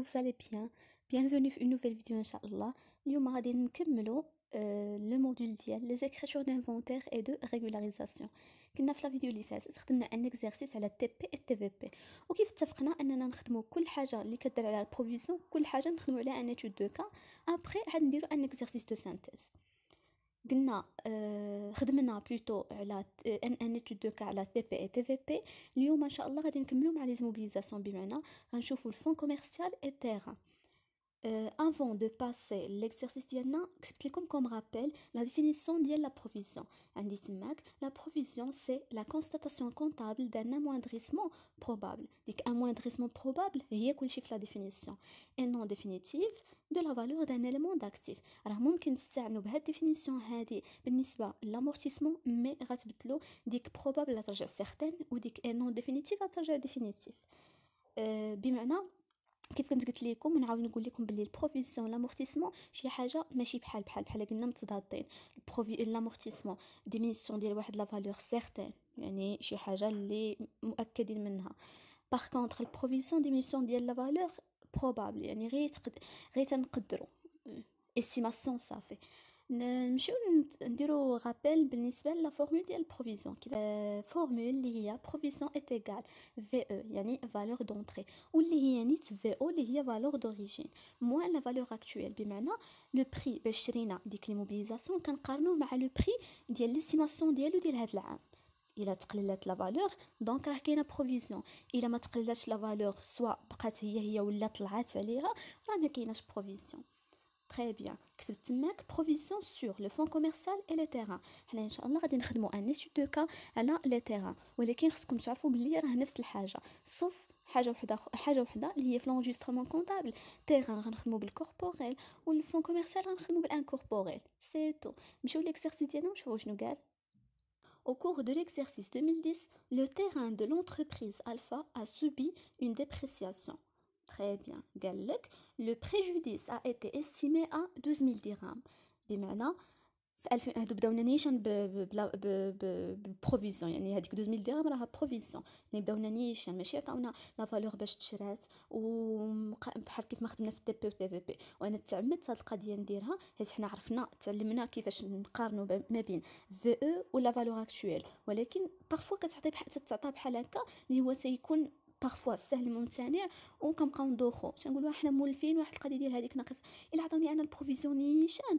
كو فوزالي بيان بيانفوني في اون نوفيل فيديو ان شاء الله اليوم غادي نكملو لو موديل ديال لي زيكريتور دانفونتير اي دو ريغولاريزاسيون كنا في لا فيديو اللي فاتت خدمنا ان اكزرسيس على تي بي تي في بي وكيف اتفقنا اننا نخدمو كل حاجه اللي كدير على البروفيزيون كل حاجه نخدمو عليها ان اتود دو كا ابري عاد نديرو ان اكزرسيس دو سانتيز nous avons x'amenons plutôt une étude N T T C, euh T P nous allons P. L' yom, ma nous complétons euh mobilisation, b'ména. R'nchoufoul le fond commercial et terre. Euh, avant de passer à l'exercice d' yom, expliquons comme rappel la définition de la provision. la provision c'est la constatation comptable d'un amoindrissement probable. Un amoindrissement probable, c'est qu' on chiffre la définition. Et non définitive. دو لا فالور دان اليمون داكتيف راه ممكن تستعملو بهاد ديفينيسيون هادي بالنسبه لامورتيسمون مي غتبدلو ديك بروبابل ترجع سيغتان وديك انون ديفينيتيف ترجع ديفينيتيف أه بمعنى كيف كنت قلت لكم نعاود نقول لكم باللي البروفيسيون لامورتيسمون شي حاجه ماشي بحال بحال بحال قلنا متضادين البروفي لامورتيسمون ديمينيسيون ديال واحد لا فالور سيغتان يعني شي حاجه اللي مؤكدين منها باغ كونطخ البروفيزيون ديمينيسيون ديال لا فالور بروبابل يعني غير تقد... غير تنقدروا استيماسيون صافي نمشيو نديرو غابيل بالنسبه لا فورمول ديال البروفيزيون كي فورمول اللي هي بروفيزيون ايت ايغال في او يعني فالور دونتري واللي هي نيت في او اللي هي فالور دوريجين موا لا فالور اكطويل بمعنى لو بري باش شرينا ديك لي موبيليزاسيون كنقارنوه مع لو بري ديال ليستيماسيون ديالو ديال هاد العام الا تقللت لا فالور دونك راه كاينه بروفيزيون الا ما تقللتش لا فالور سواء بقات هي هي ولا طلعت عليها راه ما كايناش بروفيزيون تري بيان كتبت تماك بروفيزيون سور لو فون كوميرسيال اي لي تيران حنا ان شاء الله غادي نخدموا ان ايتود دو كا على لي تيران ولكن خصكم تعرفوا بلي راه نفس الحاجه صوف حاجه وحده حاجه وحده اللي هي في لونجسترومون كونطابل تيران غنخدموا بالكوربوريل والفون كوميرسيال غنخدموا بالانكوربوريل سي تو نمشيو ليكسيرسيس ديالنا ونشوفوا شنو قال Au cours de l'exercice 2010, le terrain de l'entreprise Alpha a subi une dépréciation. Très bien, Galek, le préjudice a été estimé à 12 000 dirhams. في 2000 هادو بداونا نيشان بالبروفيزيون يعني هذيك 2000 درهم راها بروفيزيون يعني بداونا نيشان ماشي عطاونا لا فالور باش تشرات بحال كيف ما خدمنا في الدي بي تي في بي وانا تعمدت هاد القضيه نديرها حيت حنا عرفنا تعلمنا كيفاش نقارنوا ما بين في او ولا فالور اكتويل ولكن بارفو كتعطي بحال تتعطى بحال هكا اللي هو تيكون بارفوا سهل ممتنع وكنبقاو ندوخو تنقولوا حنا مولفين واحد القضيه ديال هذيك ناقص الا عطوني انا البروفيزيون نيشان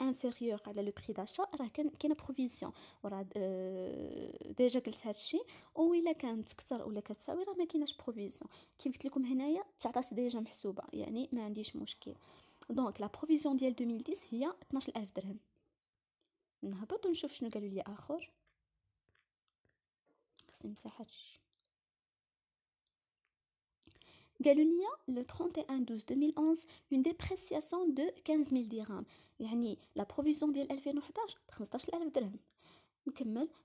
انفيريور على لو بري داشا راه كان كاين بروفيزيون وراه ديجا قلت هذا الشيء و الا كانت كثر ولا كتساوي راه ما كايناش بروفيزيون كيف قلت لكم هنايا تعطات ديجا محسوبه يعني ما عنديش مشكل دونك لا بروفيزيون ديال 2010 هي 12000 درهم نهبط ونشوف شنو قالوا لي اخر خصني مساحه le 31 12 2011 une dépréciation de 15000 dirhams يعني la provision' 2011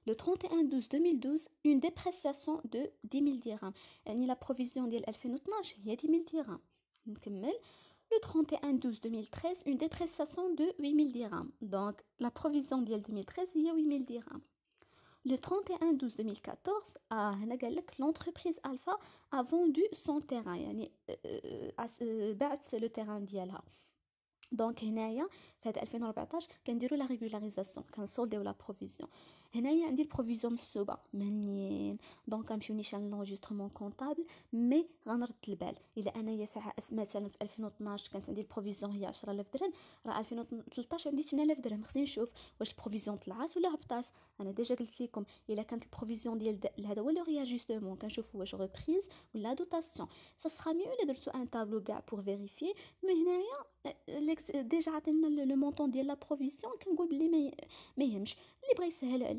le 31 12 2012 une dépréciation de 10000 dirhams. يعني la provision ديال 2012 le 31 12 2013 une dépréciation de 8 000 dirhams donc la provision de 2013 8 000 dirhams le 31-12-2014, à l'entreprise Alpha a vendu son terrain, euh, euh, euh, C'est a le terrain Donc, en 2014, on a la régularisation, on a la provision. هنايا عندي البروفيزيون محسوبه مهنيين دونك غنمشيو نيشان لونجسترومون كونطابل مي غنرد البال الا انايا مثلا في 2012 كانت عندي البروفيزيون هي 10000 درهم راه 2013 عندي 8000 درهم خصني نشوف واش البروفيزيون طلعات ولا هبطات انا ديجا قلت لكم الا كانت البروفيزيون ديال هذا هو لو رياجستومون كنشوف واش ريبريز ولا دوتاسيون سا سرا ميو الا درتو ان طابلو كاع بور فيريفي مي هنايا euh, ديجا عطينا لو مونطون ديال لا بروفيزيون كنقول بلي ما يهمش اللي بغى يسهل عليه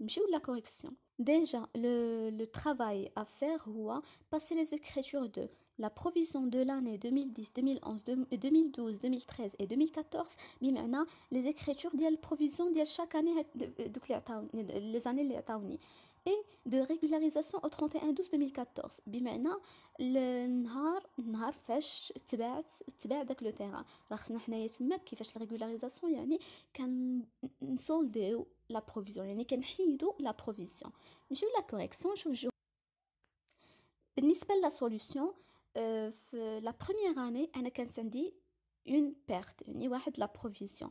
نمشيو la correction. Déjà, le, travail à faire, ou passer les écritures de la provision de l'année 2010, 2011, 2012, 2013 et 2014, les écritures de la provision de chaque année, euh, euh, euh, les années et de régularisation au 31 12 2014 Maintenant, le dire qu'un jour, un le terrain va s'éloigner parce y a une régularisation, c'est-à-dire de la provision c'est-à-dire la provision Je la correction Pour la solution, euh, la première année, j'ai eu une perte j'ai eu une perte de la provision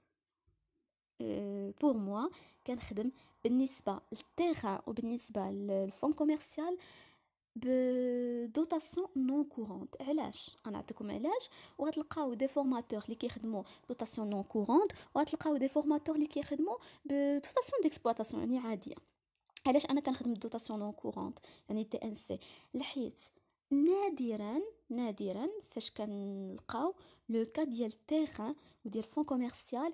بور موا كنخدم بالنسبه للتيغا وبالنسبه للفون كوميرسيال بدوتاسيون نون كورونت علاش انا نعطيكم علاش وغتلقاو دي فورماتور اللي كيخدموا دوتاسيون نون كورونت وغتلقاو دي فورماتور اللي كيخدموا بدوتاسيون ديكسبلواتاسيون يعني عاديه علاش انا كنخدم دوتاسيون نون كورونت يعني تي ان سي لحيت نادرا نادرا فاش كنلقاو لو كا ديال التيغان ديال فون كوميرسيال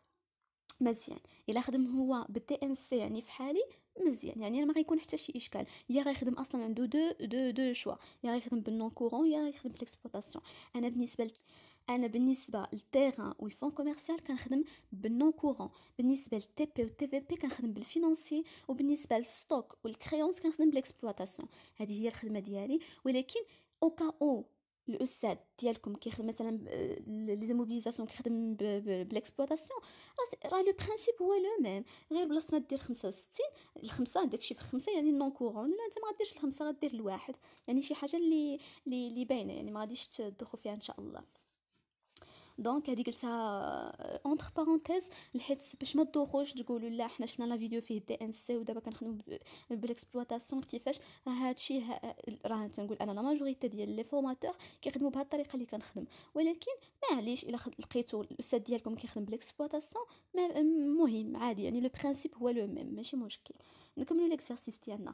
مزيان الا خدم هو بالتي ان سي يعني في حالي مزيان يعني ما غيكون حتى شي اشكال يا غيخدم اصلا عنده دو دو دو شوا يا غيخدم بالنون كورون يا غيخدم بالاكسبلوطاسيون انا بالنسبه لت... انا بالنسبه للتيغان والفون كوميرسيال كنخدم بالنون كورون بالنسبه للتي بي والتي في بي كنخدم بالفينانسي وبالنسبه للستوك والكريونس كنخدم بالاكسبلوطاسيون هذه هي الخدمه ديالي ولكن او كا او الاستاذ ديالكم كيخدم مثلا لي زموبيليزاسيون كيخدم بالاكسبلوطاسيون راه لو برينسيپ هو لو ميم غير بلاصه ما دير 65 الخمسه داكشي في خمسه يعني نون كورون لا انت ما غديرش الخمسه غدير الواحد يعني شي حاجه اللي اللي باينه يعني ما غاديش تدوخوا فيها ان شاء الله دونك هذه قلتها اونتر بارونتيز لحيت باش ما تدوخوش تقولوا لا حنا شفنا لا فيديو فيه دي ان سي ودابا كنخدموا بالاكسبلواتاسيون كيفاش راه هادشي راه تنقول انا لا ماجوريتي ديال لي فورماتور كيخدموا بهاد الطريقه اللي كنخدم ولكن معليش الا لقيتو الاستاذ ديالكم كيخدم بالاكسبلواتاسيون مهم عادي يعني لو برينسيپ هو لو ميم ماشي مشكل نكملوا ليكسيرسيس ديالنا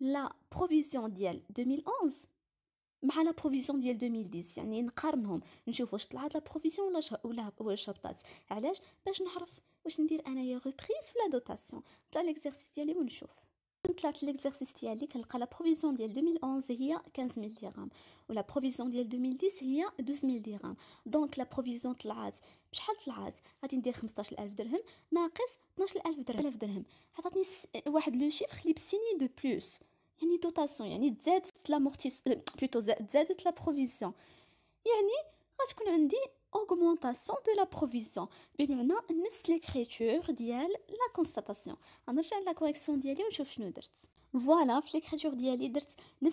لا بروفيزيون ديال 2011 مع لا بروفيزيون ديال 2010 يعني نقارنهم نشوف واش طلعت لا بروفيزيون ولا ولا واش هبطات علاش باش نعرف واش ندير انايا ريبريز ولا دوتاسيون نطلع ليكزيرسيس ديالي ونشوف طلعت ليكزيرسيس ديالي كنلقى لا بروفيزيون ديال 2011 هي 15000 درهم ولا بروفيزيون ديال 2010 هي 12000 درهم دونك لا بروفيزيون طلعت بشحال طلعت غادي ندير 15000 درهم ناقص 12000 درهم درهم عطاتني واحد لو شيفر لي بسيني دو بلوس Il y a une dotation, y a euh, la provision. y a une ah, augmentation de la provision. maintenant, nous l'écriture la constatation. Nous la correction, Voilà, nous la créature, nous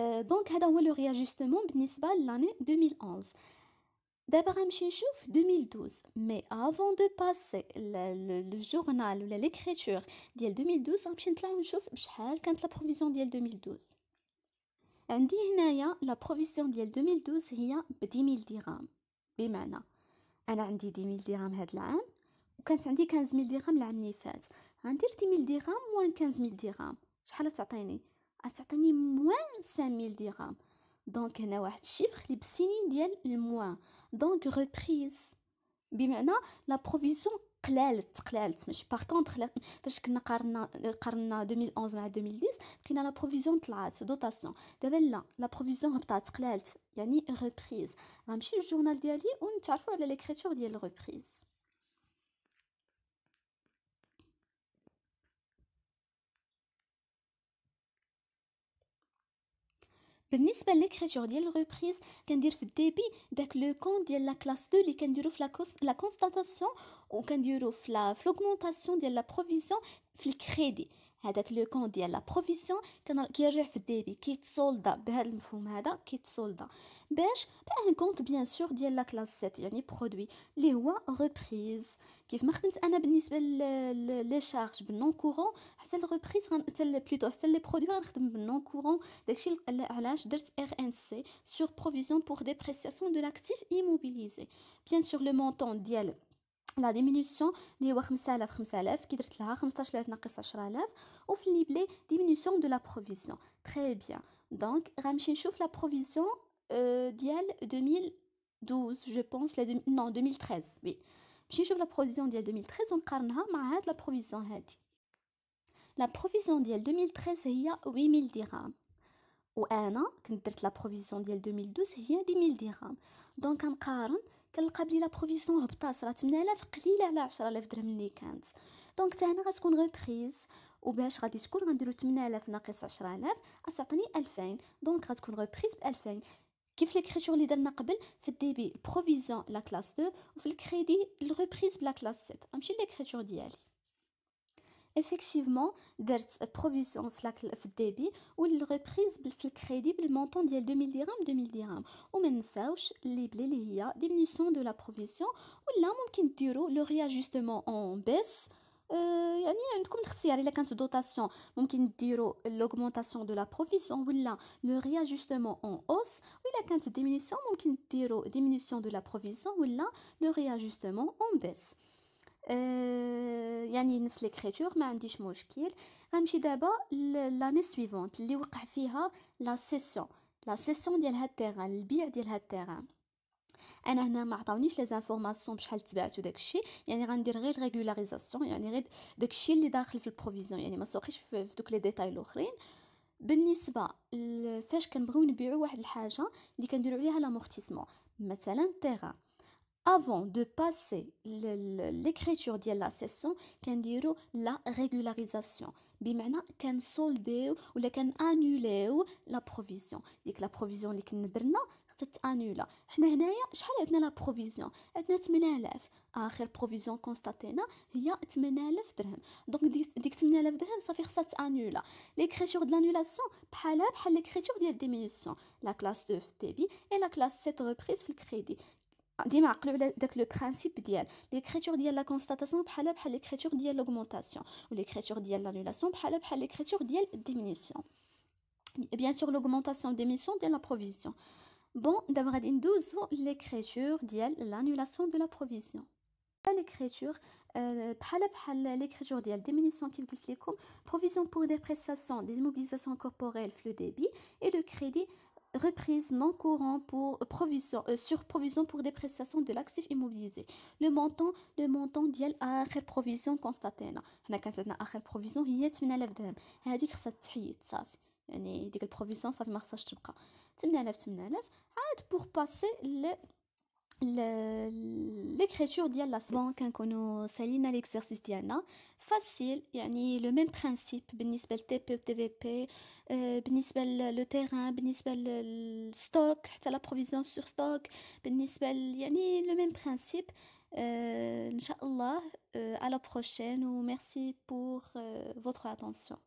Euh, donc, c'est le réajustement de l'année 2011. D'abord, on va 2012. Mais avant de passer le, journal ou l'écriture de 2012, on va voir la provision de 2012. On dit la provision de 2012 est 10 000 dirhams. بمعنى انا عندي 10 ميل درهم هذا العام وكانت عندي 15 ميل درهم العام اللي فات غندير 10 ميل dirhams. و 15 ميل درهم شحال تعطيني il y moins 5000 dirhams. Donc, il y a un chiffre qui le moins. Donc, reprise. la provision est Par contre, quand nous 2010 la provision de la dotation, la provision est y a une reprise. le journal, on a l'écriture de la reprise. Pour niveau de l'écriture de la reprise, il y a un débit est le compte de la classe 2 qui est lié à la constatation ou à l'augmentation de la provision de crédit avec le compte d'hier la provision qui est débit, qui est soldé belles fumées qui est soldé. Bien, un compte bien sûr d'hier la classe 7, il y a des produits, les reprises qui font les charges non courantes, celles reprises, celles plutôt celles les produits non courants, des les à l'âge RNC sur provision pour dépréciation de l'actif immobilisé. Bien sûr le montant d'hier. La diminution, c'est 5.000, 5.000. On va la comparer avec 15.000, 10.000. Et on va voir diminution de la provision. Très bien. Donc, on va la provision euh, de 2012, je pense. Non, 2013. Oui. On va la provision de 2013 et on va la comparer avec provision. La provision de 2013, c'est 8.000 dirhams. Et maintenant, on va voir la provision de 2012, c'est 10.000 dirhams. Donc, on va كنلقى بلي لا بروفيسيون هبطات صرا 8000 قليله على 10000 درهم اللي كانت دونك حتى هنا غتكون غير بريز وباش غادي تكون غنديرو 8000 ناقص 10000 غتعطيني 2000 دونك غتكون غير بريز ب 2000 كيف لي كريتور اللي درنا قبل في الديبي بروفيزيون لا كلاس 2 وفي الكريدي لو الريبريز بلا كلاس 7 غنمشي كريتور ديالي Effectivement, la provision flak le débit, ou la reprise, la crédibilité, l'amontant dit 2000 dirhams, 2000 dirhams ou même sache liblé, il y a diminution de la provision, ou là, le réajustement en baisse, euh, il y a une contrainte, il y a une quantité dotation, il y l'augmentation de la provision, ou là, le réajustement en hausse, ou la quantité diminution, il y diminution de la provision, ou là, le réajustement en baisse. آه، يعني نفس ليكريتور ما عنديش مشكل غنمشي دابا لاني سويفونت اللي وقع فيها لا سيسيون لا سيسيون ديال هاد التيران البيع ديال هاد التيران انا هنا ما عطاونيش لي زانفورماسيون بشحال تبعتو داكشي يعني غندير غير ريغولاريزاسيون يعني غير داكشي اللي داخل في البروفيزيون يعني ما سوقيش في دوك لي ديتاي الاخرين بالنسبه فاش كنبغيو نبيعو واحد الحاجه اللي كنديرو عليها لامورتيسمون مثلا التيران avant de passer l'écriture de la session, can la régularisation. Bimana, qu'on ou la provision. Dit que la provision est annulée, Nous avons la provision. Nous la provision constatée, Donc, 8000 ça L'écriture de l'annulation, c'est l'écriture de la diminution. La classe 2 et la classe 7 reprise le crédit le principe de l'écriture de la constatation par l'écriture de l'augmentation ou l'écriture de l'annulation par l'écriture de la diminution. Bien sûr, l'augmentation ou diminution de la provision. Bon, nous allons maintenant voir l'écriture de l'annulation de la provision. L'écriture par euh, l'écriture de la diminution, comme dit, provision pour dépréciation des mobilisations corporelles, le débit et le crédit reprise non courant pour provision euh, sur provision pour dépréciation de l'actif immobilisé le montant le montant ديال à provision constatée quand كانت عندنا une provision هي 8000 درهم هذيك خصها ça صافي يعني ديك صافي ما خصهاش تبقى 8000 8000 عاد pour passer le l'écriture la Bon, quand on saline l'exercice Diana, facile, ni le même principe, بالنسبه TP TVP, le terrain, le stock, c'est la provision sur stock, ni le même principe. Euh, Inch'Allah, euh, à la prochaine, ou merci pour euh, votre attention.